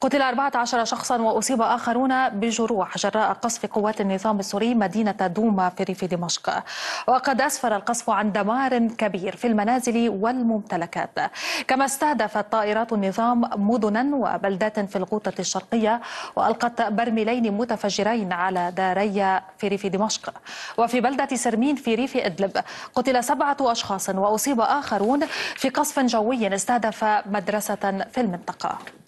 قتل 14 شخصا وأصيب آخرون بجروح جراء قصف قوات النظام السوري مدينة دوما في ريف دمشق وقد أسفر القصف عن دمار كبير في المنازل والممتلكات كما استهدفت طائرات النظام مدنا وبلدات في الغوطة الشرقية وألقت برميلين متفجرين على داري في ريف دمشق وفي بلدة سرمين في ريف إدلب قتل سبعة أشخاص وأصيب آخرون في قصف جوي استهدف مدرسة في المنطقة